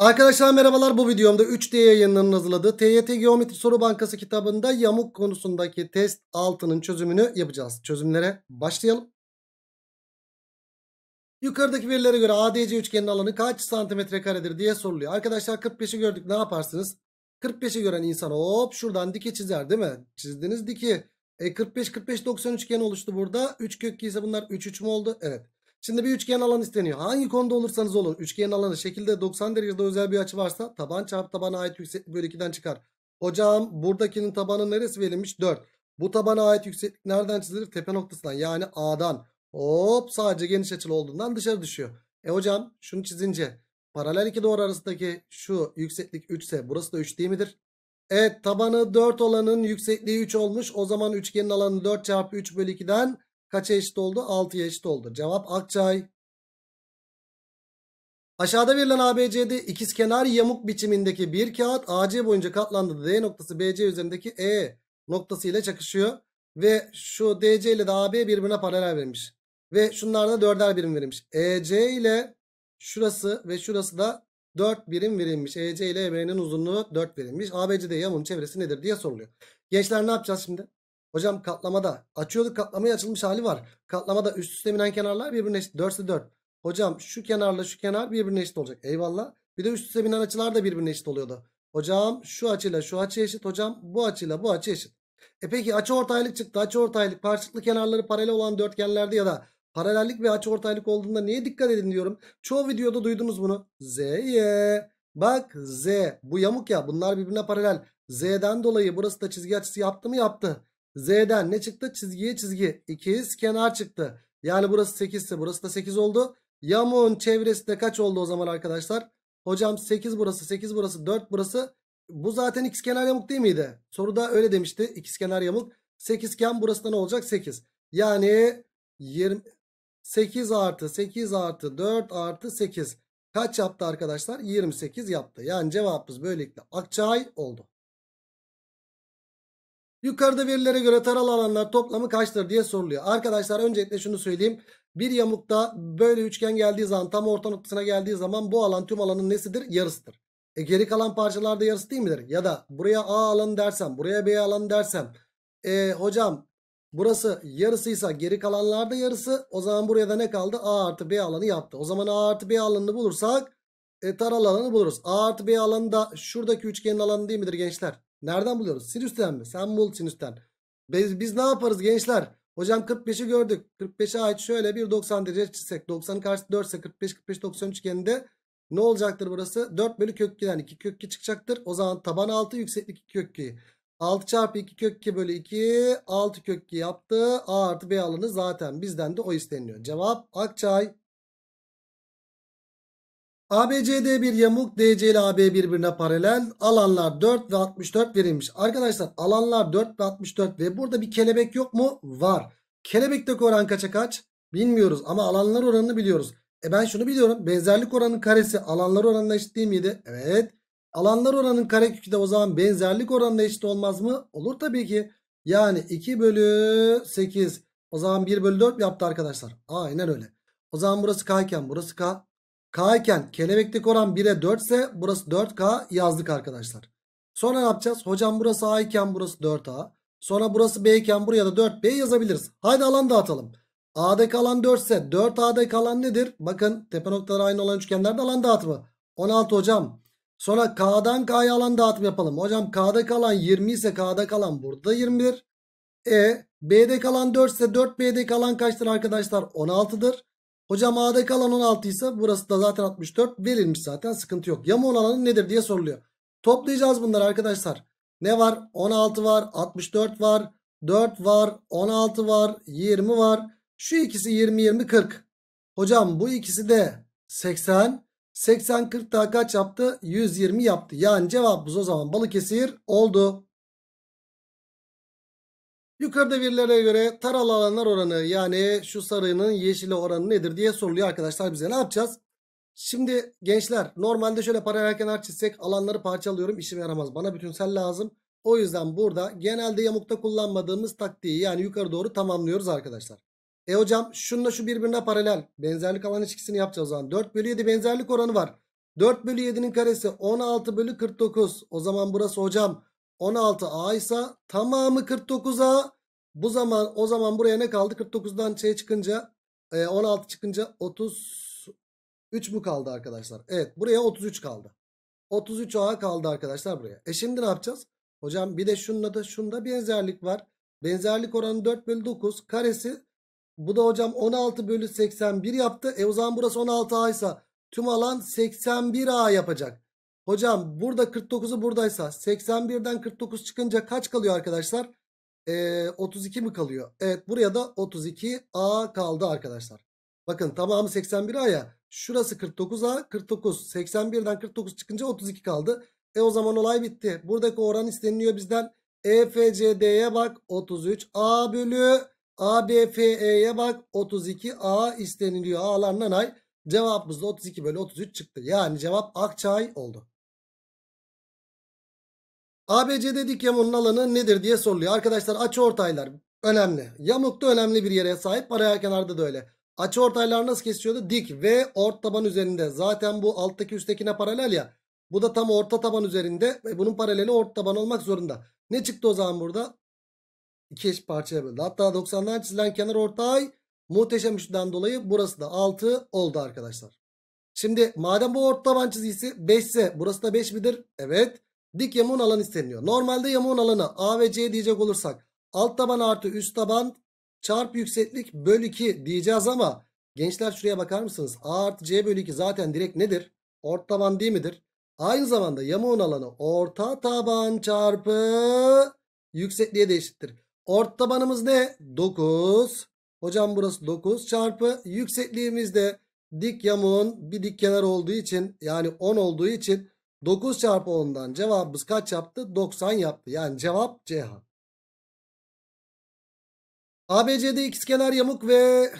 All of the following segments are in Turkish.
Arkadaşlar merhabalar bu videomda 3D yayınlarının hazırladığı TYT Geometri Soru Bankası kitabında yamuk konusundaki test 6'nın çözümünü yapacağız. Çözümlere başlayalım. Yukarıdaki verilere göre ADC üçgenin alanı kaç santimetre karedir diye soruluyor. Arkadaşlar 45'i gördük ne yaparsınız? 45'i gören insan hop şuradan dike çizer değil mi? Çizdiniz diki. E 45 45 90 üçgeni oluştu burada. 3 kökü ise bunlar 3 3 mü oldu? Evet. Şimdi bir üçgen alan isteniyor. Hangi konuda olursanız olun. Üçgen alanı şekilde 90 derecede özel bir açı varsa taban çarpı tabana ait yükseklik bölü 2'den çıkar. Hocam buradakinin tabanı neresi verilmiş? 4. Bu tabana ait yükseklik nereden çizilir? Tepe noktasından yani A'dan. Hop sadece geniş açılı olduğundan dışarı düşüyor. E hocam şunu çizince paralel iki doğru arasındaki şu yükseklik 3 ise burası da 3 değil midir? Evet tabanı 4 olanın yüksekliği 3 olmuş. O zaman üçgenin alanı 4 çarpı 3 bölü 2'den kaça eşit oldu? 6'ya eşit oldu. Cevap Akçay. Aşağıda verilen ABC'de ikizkenar yamuk biçimindeki bir kağıt AC boyunca katlandı. D noktası BC üzerindeki E noktası ile çakışıyor. Ve şu DC ile de AB birbirine paralel verilmiş. Ve şunlarda dörder birim verilmiş. EC ile şurası ve şurası da 4 birim verilmiş. EC ile EB'nin uzunluğu 4 verilmiş. ABC'de yamuğun çevresi nedir diye soruluyor. Gençler ne yapacağız şimdi? Hocam katlamada açıyorduk katlamayı açılmış hali var. Katlamada üst üste binen kenarlar birbirine eşit. 4'te 4. Hocam şu kenarla şu kenar birbirine eşit olacak. Eyvallah. Bir de üst üste binen açılar da birbirine eşit oluyordu. Hocam şu açıyla şu açı eşit. Hocam bu açıyla bu açı eşit. E peki açı ortaylık çıktı. Açı ortaylık parçalıklı kenarları paralel olan dörtgenlerde ya da paralellik ve açı ortaylık olduğunda niye dikkat edin diyorum. Çoğu videoda duydunuz bunu. Z'ye. Bak Z bu yamuk ya bunlar birbirine paralel. Z'den dolayı burası da çizgi açısı yaptı mı yaptı. Z'den ne çıktı? Çizgiye çizgi. İkiz kenar çıktı. Yani burası 8 ise burası da 8 oldu. Yamuğun çevresi de kaç oldu o zaman arkadaşlar? Hocam 8 burası 8 burası 4 burası. Bu zaten ikizkenar yamuk değil miydi? Soruda öyle demişti. İkizkenar yamuk. 8 iken burası da ne olacak? 8. Yani 20, 8 artı 8 artı 4 artı 8. Kaç yaptı arkadaşlar? 28 yaptı. Yani cevabımız böylelikle akçay oldu. Yukarıda verilere göre taralı alanlar toplamı kaçtır diye soruluyor. Arkadaşlar öncelikle şunu söyleyeyim. Bir yamukta böyle üçgen geldiği zaman tam orta noktasına geldiği zaman bu alan tüm alanın nesidir? Yarısıdır. E geri kalan parçalarda yarısı değil midir? Ya da buraya A alanı dersem buraya B alanı dersem. E, hocam burası yarısıysa geri kalanlarda yarısı o zaman buraya da ne kaldı? A artı B alanı yaptı. O zaman A artı B alanını bulursak e, taralı alanı buluruz. A artı B alanı da şuradaki üçgenin alanı değil midir gençler? Nereden buluyoruz? Sinüsten mi? Sen bul sinüsten. Biz, biz ne yaparız gençler? Hocam 45'i gördük. 45'e ait şöyle bir 90 derece çizsek. 90'ın karşısı 4 ise 45 45 90 üçgeninde ne olacaktır burası? 4 bölü kök 2'den 2 kök 2 çıkacaktır. O zaman taban 6 yükseklik 2 kök 2. 6 çarpı 2 kök 2 bölü 2 6 kök 2 yaptı. A artı B alanı zaten bizden de o isteniyor. Cevap Akçay. ABCD bir yamuk, DC ile AB birbirine paralel. Alanlar 4 ve 64 verilmiş. Arkadaşlar alanlar 4 ve 64 ve burada bir kelebek yok mu? Var. Kelebekteki oran kaça kaç? Bilmiyoruz ama alanlar oranını biliyoruz. E ben şunu biliyorum. Benzerlik oranının karesi alanlar oranına eşit değil miydi? Evet. Alanlar oranının karekökü de o zaman benzerlik oranına eşit olmaz mı? Olur tabii ki. Yani 2 bölü 8. O zaman 1 bölü 4 yaptı arkadaşlar. Aynen öyle. O zaman burası K iken burası K. K iken kelebekteki oran 1'e 4 ise burası 4K yazdık arkadaşlar. Sonra ne yapacağız? Hocam burası A iken burası 4A. Sonra burası B iken buraya da 4B yazabiliriz. Haydi alan dağıtalım. A'daki alan 4 ise 4A'daki alan nedir? Bakın tepe noktaları aynı olan üçgenlerde alan dağıtımı. 16 hocam. Sonra K'dan K'ya alan dağıtımı yapalım. Hocam K'daki alan 20 ise K'daki alan burada 21. E b'de alan 4 ise 4 bde alan kaçtır arkadaşlar? 16'dır. Hocam A'da kalan 16 ise burası da zaten 64 verilmiş zaten sıkıntı yok. Yamuğun alanı nedir diye soruluyor. Toplayacağız bunları arkadaşlar. Ne var? 16 var, 64 var, 4 var, 16 var, 20 var. Şu ikisi 20, 20, 40. Hocam bu ikisi de 80. 80, 40 daha kaç yaptı? 120 yaptı. Yani cevabımız o zaman Balıkesir oldu. Yukarıda verilere göre taralı alanlar oranı yani şu sarının yeşili oranı nedir diye soruluyor arkadaşlar bize. Ne yapacağız? Şimdi gençler normalde şöyle paralel kenar çizsek alanları parçalıyorum işime yaramaz. Bana bütünsel lazım. O yüzden burada genelde yamukta kullanmadığımız taktiği yani yukarı doğru tamamlıyoruz arkadaşlar. E hocam şununla şu birbirine paralel. Benzerlik alan ilişkisini yapacağız o zaman. 4 bölü 7 benzerlik oranı var. 4 bölü 7'nin karesi 16 bölü 49. O zaman burası hocam 16A ise tamamı 49A. Bu zaman o zaman buraya ne kaldı? 49'dan şey çıkınca 16 e, çıkınca 33 mu kaldı arkadaşlar? Evet buraya 33 kaldı. 33 A kaldı arkadaşlar buraya. E şimdi ne yapacağız? Hocam bir de şununla da şunda benzerlik var. Benzerlik oranı 4 bölü 9 karesi. Bu da hocam 16 bölü 81 yaptı. E o zaman burası 16 A ise tüm alan 81 A yapacak. Hocam burada 49'u buradaysa 81'den 49 çıkınca kaç kalıyor arkadaşlar? Ee, 32 mi kalıyor? Evet buraya da 32A kaldı arkadaşlar. Bakın tamamı 81A ya. Şurası 49A 49. 81'den 49 çıkınca 32 kaldı. E o zaman olay bitti. Buradaki oran isteniliyor bizden. EFCD'ye bak 33 A bölü ABFE'ye bak 32 A isteniliyor. A'lar nanay. Cevabımız da 32 bölü 33 çıktı. Yani cevap Akçay oldu. ABCD dik yamuğunun alanı nedir diye soruluyor. Arkadaşlar açı ortaylar önemli. Yamuk da önemli bir yere sahip. Paraya kenarda da öyle. Açı ortaylar nasıl kesiyordu? Dik ve ort taban üzerinde. Zaten bu alttaki üsttekine paralel ya. Bu da tam orta taban üzerinde. Ve bunun paraleli ort taban olmak zorunda. Ne çıktı o zaman burada? İki eşit parçaya böldü. Hatta 90'dan çizilen kenar ortay Muhteşem üçlüden dolayı burası da 6 oldu arkadaşlar. Şimdi madem bu orta taban çizgisi 5 ise burası da 5 midir? Evet. Dik yamuğun alanı isteniyor. Normalde yamuğun alanı A ve C diyecek olursak alt taban artı üst taban çarp yükseklik bölü 2 diyeceğiz ama gençler şuraya bakar mısınız? A artı C bölü 2 zaten direkt nedir? Orta taban değil midir? Aynı zamanda yamuğun alanı orta taban çarpı yüksekliğe de eşittir. Orta tabanımız ne? 9. Hocam burası 9 çarpı yüksekliğimizde dik yamuğun bir dik kenar olduğu için yani 10 olduğu için 9 çarpı 10'dan cevabımız kaç yaptı? 90 yaptı. Yani cevap CH. ABC'de ikizkenar yamuk ve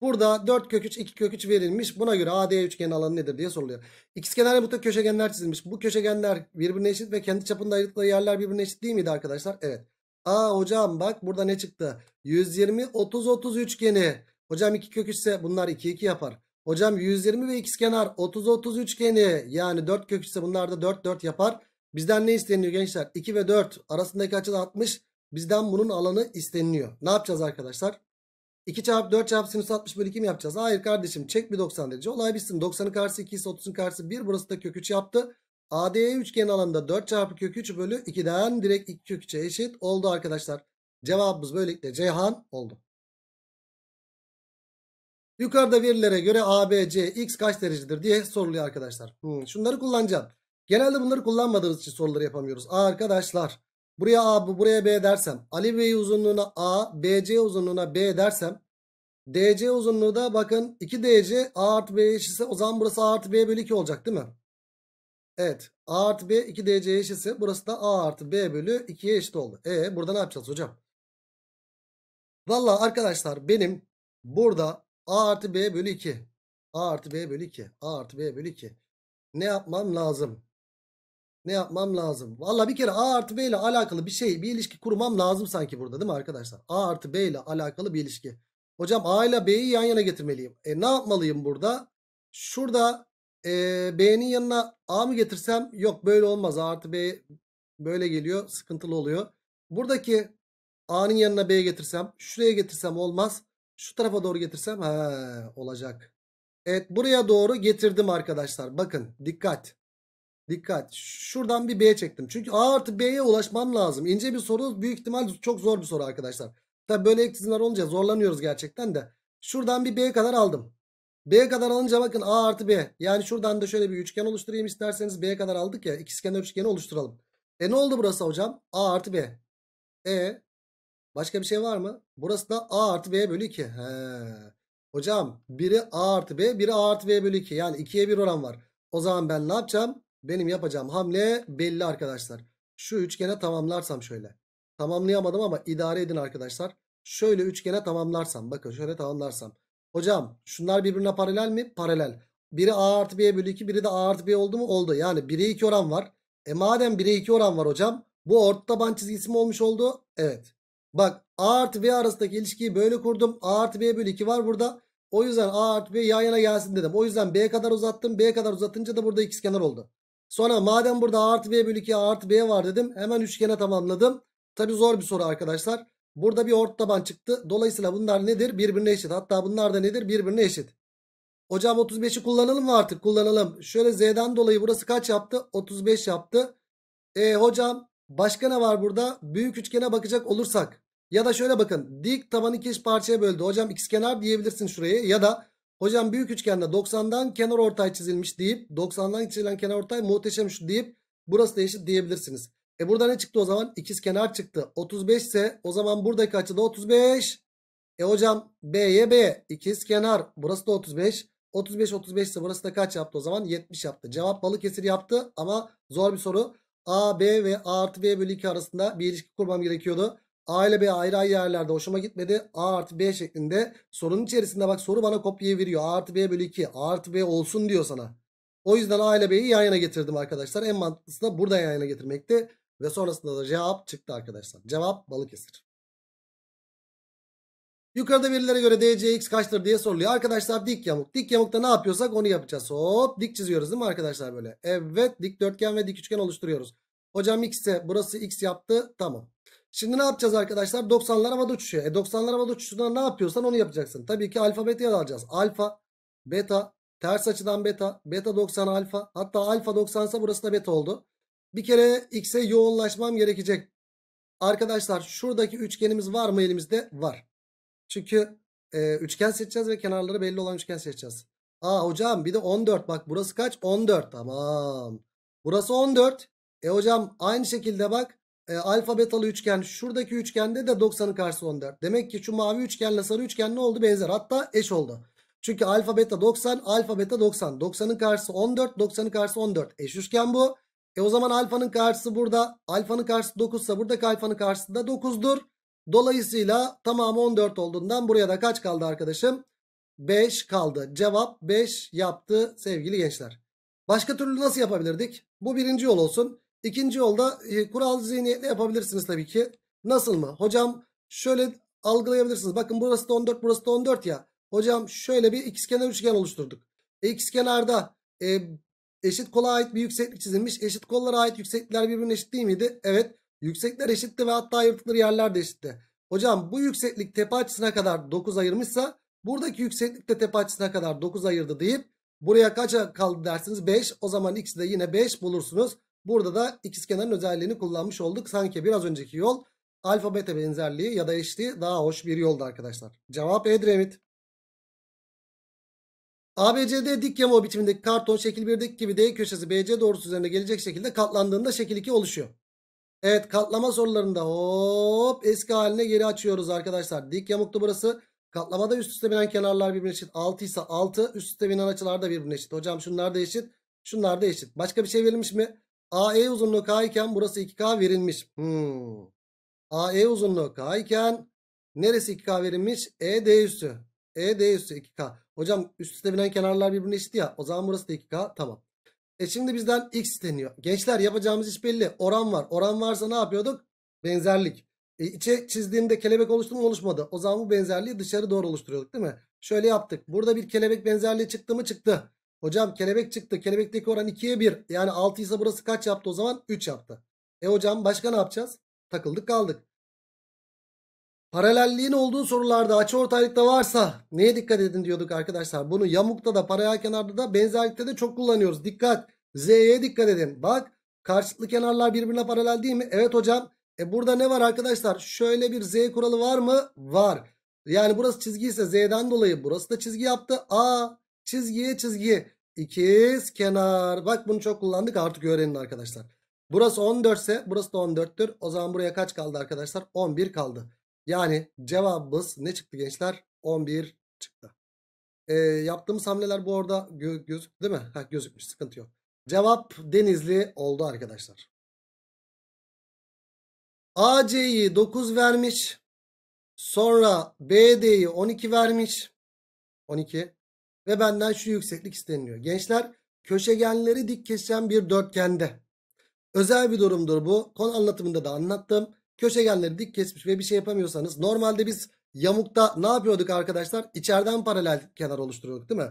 burada 4 kök 3 2 kök 3 verilmiş. Buna göre AD üçgenin alanı nedir diye soruluyor. İkizkenar yamukta köşegenler çizilmiş. Bu köşegenler birbirine eşit ve kendi çapında ayrılıkları yerler birbirine eşit değil miydi arkadaşlar? Evet. Aa hocam bak burada ne çıktı? 120 30 30 üçgeni. Hocam 2 kök ise bunlar 2 2 yapar. Hocam 120 ve ikizkenar 30 30 üçgeni. Yani 4 kök ise bunlar da 4 4 yapar. Bizden ne isteniyor gençler? 2 ve 4 arasındaki açı da 60. Bizden bunun alanı isteniliyor. Ne yapacağız arkadaşlar? 2 çarpı 4 çarpı sinüs 60 bölü 2 mi yapacağız? Hayır kardeşim çek bir 90 derece. Olay bitsin. 90'ın karşısı 2 ise 30'un karşısı 1. Burası da kök 3 yaptı. ADE üçgen alanında 4 çarpı kök 3 bölü 2'den direkt 2 kök 3'e eşit oldu arkadaşlar. Cevabımız böylelikle Ceyhan oldu. Yukarıda verilere göre ABC x kaç derecedir diye soruluyor arkadaşlar. Hmm, şunları kullanacağım. Genelde bunları kullanmadığımız için soruları yapamıyoruz. arkadaşlar buraya A buraya B dersem Ali Bey uzunluğuna A BC uzunluğuna B dersem DC uzunluğu da bakın 2DC A artı B eşitse o zaman burası A artı B bölü 2 olacak değil mi? Evet. A artı B 2DC'ye eşitse burası da A artı B bölü 2'ye eşit oldu. E burada ne yapacağız hocam? Valla arkadaşlar benim burada A artı B bölü 2. A artı B bölü 2. A artı B bölü 2. Ne yapmam lazım? Ne yapmam lazım? Valla bir kere A artı B ile alakalı bir şey bir ilişki kurmam lazım sanki burada değil mi arkadaşlar? A artı B ile alakalı bir ilişki. Hocam A ile B'yi yan yana getirmeliyim. E ne yapmalıyım burada? Şurada e, B'nin yanına A mı getirsem? Yok böyle olmaz. A artı B böyle geliyor. Sıkıntılı oluyor. Buradaki A'nın yanına B getirsem. Şuraya getirsem olmaz. Şu tarafa doğru getirsem ha, olacak. Evet buraya doğru getirdim arkadaşlar. Bakın dikkat. Dikkat. Şuradan bir B çektim. Çünkü A artı B'ye ulaşmam lazım. İnce bir soru. Büyük ihtimal çok zor bir soru arkadaşlar. Tabi böyle eksinler olunca zorlanıyoruz gerçekten de. Şuradan bir B kadar aldım. B kadar alınca bakın A artı B. Yani şuradan da şöyle bir üçgen oluşturayım isterseniz. B'ye kadar aldık ya. İkizkenar üçgeni oluşturalım. E ne oldu burası hocam? A artı B. E başka bir şey var mı? Burası da A artı B bölü 2. He. Hocam biri A artı B biri A artı B bölü 2. Yani 2'ye 1 oran var. O zaman ben ne yapacağım? Benim yapacağım hamle belli arkadaşlar. Şu üçgene tamamlarsam şöyle. Tamamlayamadım ama idare edin arkadaşlar. Şöyle üçgene tamamlarsam. Bakın şöyle tamamlarsam. Hocam şunlar birbirine paralel mi? Paralel. Biri A artı B bölü 2 biri de A artı B oldu mu? Oldu. Yani 1'e 2 oran var. E madem 1'e 2 oran var hocam. Bu orta taban çizgisi mi olmuş oldu? Evet. Bak A artı B arasındaki ilişkiyi böyle kurdum. A artı B bölü 2 var burada. O yüzden A artı B yan yana gelsin dedim. O yüzden B kadar uzattım. B kadar uzatınca da burada ikizkenar oldu. Sonra madem burada A artı B bölü 2 A artı B var dedim. Hemen üçgene tamamladım. Tabi zor bir soru arkadaşlar. Burada bir ort taban çıktı. Dolayısıyla bunlar nedir? Birbirine eşit. Hatta bunlar da nedir? Birbirine eşit. Hocam 35'i kullanalım mı artık? Kullanalım. Şöyle z'den dolayı burası kaç yaptı? 35 yaptı. E hocam başka ne var burada? Büyük üçgene bakacak olursak. Ya da şöyle bakın. Dik tabanı iki parçaya böldü. Hocam x kenar diyebilirsin şuraya. Ya da hocam büyük üçgende 90'dan kenar ortay çizilmiş deyip 90'dan çizilen kenar ortay muhteşem şu deyip burası da eşit diyebilirsiniz. E burada ne çıktı o zaman? İkiz kenar çıktı. 35 ise o zaman buradaki açı da 35. E hocam B'ye B. İkiz kenar. Burası da 35. 35 35 ise burası da kaç yaptı o zaman? 70 yaptı. Cevap Balıkesir yaptı ama zor bir soru. A, B ve A artı B bölü 2 arasında bir ilişki kurmam gerekiyordu. A ile B ayrı ayrı yerlerde hoşuma gitmedi. A artı B şeklinde sorunun içerisinde bak soru bana kopya veriyor. A artı B bölü 2 A artı B olsun diyor sana. O yüzden A ile B'yi yan yana getirdim arkadaşlar. En mantıklısı da burada yan yana getirmekti. Ve sonrasında da cevap çıktı arkadaşlar. Cevap Balıkesir. Yukarıda verilere göre DCX kaçtır diye soruluyor. Arkadaşlar dik yamuk. Dik yamukta ne yapıyorsak onu yapacağız. Hop dik çiziyoruz değil mi arkadaşlar böyle? Evet dik dörtgen ve dik üçgen oluşturuyoruz. Hocam X ise burası X yaptı. Tamam. Şimdi ne yapacağız arkadaşlar? 90'lar havada uçuşuyor. E 90'lar havada uçuşunda ne yapıyorsan onu yapacaksın. Tabii ki alfa beta'ya alacağız. Alfa, beta, ters açıdan beta, beta 90 alfa. Hatta alfa 90 ise burası da beta oldu. Bir kere x'e yoğunlaşmam gerekecek. Arkadaşlar şuradaki üçgenimiz var mı elimizde? Var. Çünkü e, üçgen seçeceğiz ve kenarları belli olan üçgen seçeceğiz. Aa hocam bir de 14 bak burası kaç? 14 tamam. Burası 14. E hocam aynı şekilde bak e, alfa betalı üçgen şuradaki üçgende de 90'ın karşısı 14. Demek ki şu mavi üçgenle sarı üçgen ne oldu? Benzer hatta eş oldu. Çünkü alfa beta 90 alfa beta 90. 90'ın karşısı 14 90'ın karşısı 14. Eş üçgen bu. E o zaman alfanın karşısı burada. Alfanın karşısı 9 ise buradaki alfanın karşısı da 9'dur. Dolayısıyla tamamı 14 olduğundan buraya da kaç kaldı arkadaşım? 5 kaldı. Cevap 5 yaptı sevgili gençler. Başka türlü nasıl yapabilirdik? Bu birinci yol olsun. İkinci yolda e, kural zihniyetle yapabilirsiniz tabii ki. Nasıl mı? Hocam şöyle algılayabilirsiniz. Bakın burası da 14 burası da 14 ya. Hocam şöyle bir ikizkenar üçgen oluşturduk. X e, ikizkenarda e, eşit kola ait bir yükseklik çizilmiş. Eşit kollara ait yükseklikler birbirine eşit değil miydi? Evet. yüksekler eşitti ve hatta ayırdıkları yerler de eşitti. Hocam bu yükseklik tepe açısına kadar 9 ayırmışsa buradaki yükseklik de tepe açısına kadar 9 ayırdı deyip buraya kaça kaldı dersiniz? 5. O zaman ikisi de yine 5 bulursunuz. Burada da ikizkenarın özelliğini kullanmış olduk. Sanki biraz önceki yol alfabete benzerliği ya da eşliği daha hoş bir yoldu arkadaşlar. Cevap Edremit. ABCD dik yama biçimindeki karton şekil 1'deki gibi D köşesi BC doğrusu üzerine gelecek şekilde katlandığında şekil 2 oluşuyor. Evet katlama sorularında hop eski haline geri açıyoruz arkadaşlar. Dik yamuktu burası. Katlamada üst üste binen kenarlar birbirine eşit. 6 ise 6 üst üste binen açılar da birbirine eşit. Hocam şunlar da eşit. Şunlar da eşit. Başka bir şey verilmiş mi? AE uzunluğu K iken burası 2K verilmiş. Hmm. AE uzunluğu K iken neresi 2K verilmiş? ED üstü. ED üstü 2K. Hocam üst üste binen kenarlar birbirine eşit ya. O zaman burası da 2K. Tamam. E şimdi bizden x isteniyor. Gençler yapacağımız iş belli. Oran var. Oran varsa ne yapıyorduk? Benzerlik. E, içe çizdiğimde kelebek oluştu mu oluşmadı. O zaman bu benzerliği dışarı doğru oluşturuyorduk değil mi? Şöyle yaptık. Burada bir kelebek benzerliği çıktı mı çıktı. Hocam kelebek çıktı. Kelebekteki oran 2'ye 1. Yani 6 ise burası kaç yaptı o zaman? 3 yaptı. E hocam başka ne yapacağız? Takıldık kaldık. Paralelliğin olduğu sorularda açı ortaylıkta varsa neye dikkat edin diyorduk arkadaşlar. Bunu yamukta da paralel kenarda da benzerlikte de çok kullanıyoruz. Dikkat. Z'ye dikkat edin. Bak karşılıklı kenarlar birbirine paralel değil mi? Evet hocam. E burada ne var arkadaşlar? Şöyle bir Z kuralı var mı? Var. Yani burası çizgi ise Z'den dolayı burası da çizgi yaptı. A çizgiye çizgi. İkiz kenar. Bak bunu çok kullandık artık öğrenin arkadaşlar. Burası 14 ise burası da 14'tür. O zaman buraya kaç kaldı arkadaşlar? 11 kaldı. Yani cevabımız ne çıktı gençler? 11 çıktı. E, yaptığımız hamleler bu arada gö gözüktü değil mi? Ha, gözükmüş sıkıntı yok. Cevap Denizli oldu arkadaşlar. AC'yi 9 vermiş. Sonra BD'yi 12 vermiş. 12. Ve benden şu yükseklik isteniliyor. Gençler köşegenleri dik kesen bir dörtgende. Özel bir durumdur bu. Konu anlatımında da anlattım. Köşegenleri dik kesmiş ve bir şey yapamıyorsanız normalde biz yamukta ne yapıyorduk arkadaşlar? İçeriden paralel kenar oluşturuyorduk değil mi?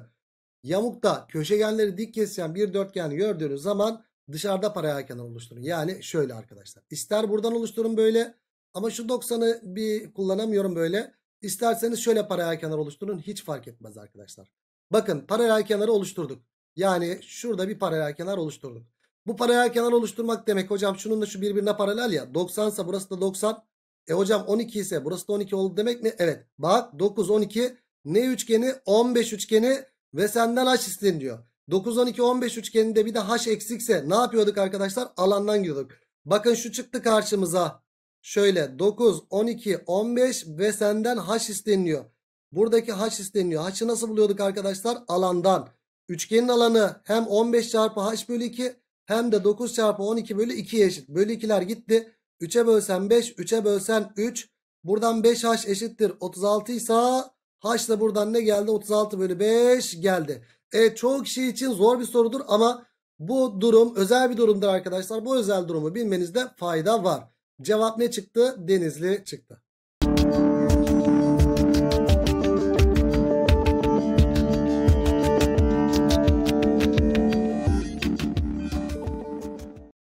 Yamukta köşegenleri dik kesen bir dörtgen gördüğünüz zaman dışarıda paralel kenar oluşturun. Yani şöyle arkadaşlar. İster buradan oluşturun böyle ama şu 90'ı bir kullanamıyorum böyle. İsterseniz şöyle paralel kenar oluşturun. Hiç fark etmez arkadaşlar. Bakın paralel kenarı oluşturduk. Yani şurada bir paralel kenar oluşturduk. Bu paraya kenar oluşturmak demek hocam şunun da şu birbirine paralel ya. 90 e ise burası da 90. E hocam 12 ise burası da 12 oldu demek mi? Evet bak 9 12 ne üçgeni 15 üçgeni ve senden h isteniyor. 9 12 15 üçgeninde bir de h eksikse ne yapıyorduk arkadaşlar? Alandan giriyorduk. Bakın şu çıktı karşımıza. Şöyle 9 12 15 ve senden h isteniyor. Buradaki h isteniyor. H'ı nasıl buluyorduk arkadaşlar? Alandan. Üçgenin alanı hem 15 çarpı h bölü 2 hem de 9 çarpı 12 bölü 2'ye eşit. Bölü 2'ler gitti. 3'e bölsen 5, 3'e bölsen 3. Buradan 5h eşittir 36 ise h da buradan ne geldi? 36 bölü 5 geldi. Evet çoğu kişi için zor bir sorudur ama bu durum özel bir durumdur arkadaşlar. Bu özel durumu bilmenizde fayda var. Cevap ne çıktı? Denizli çıktı.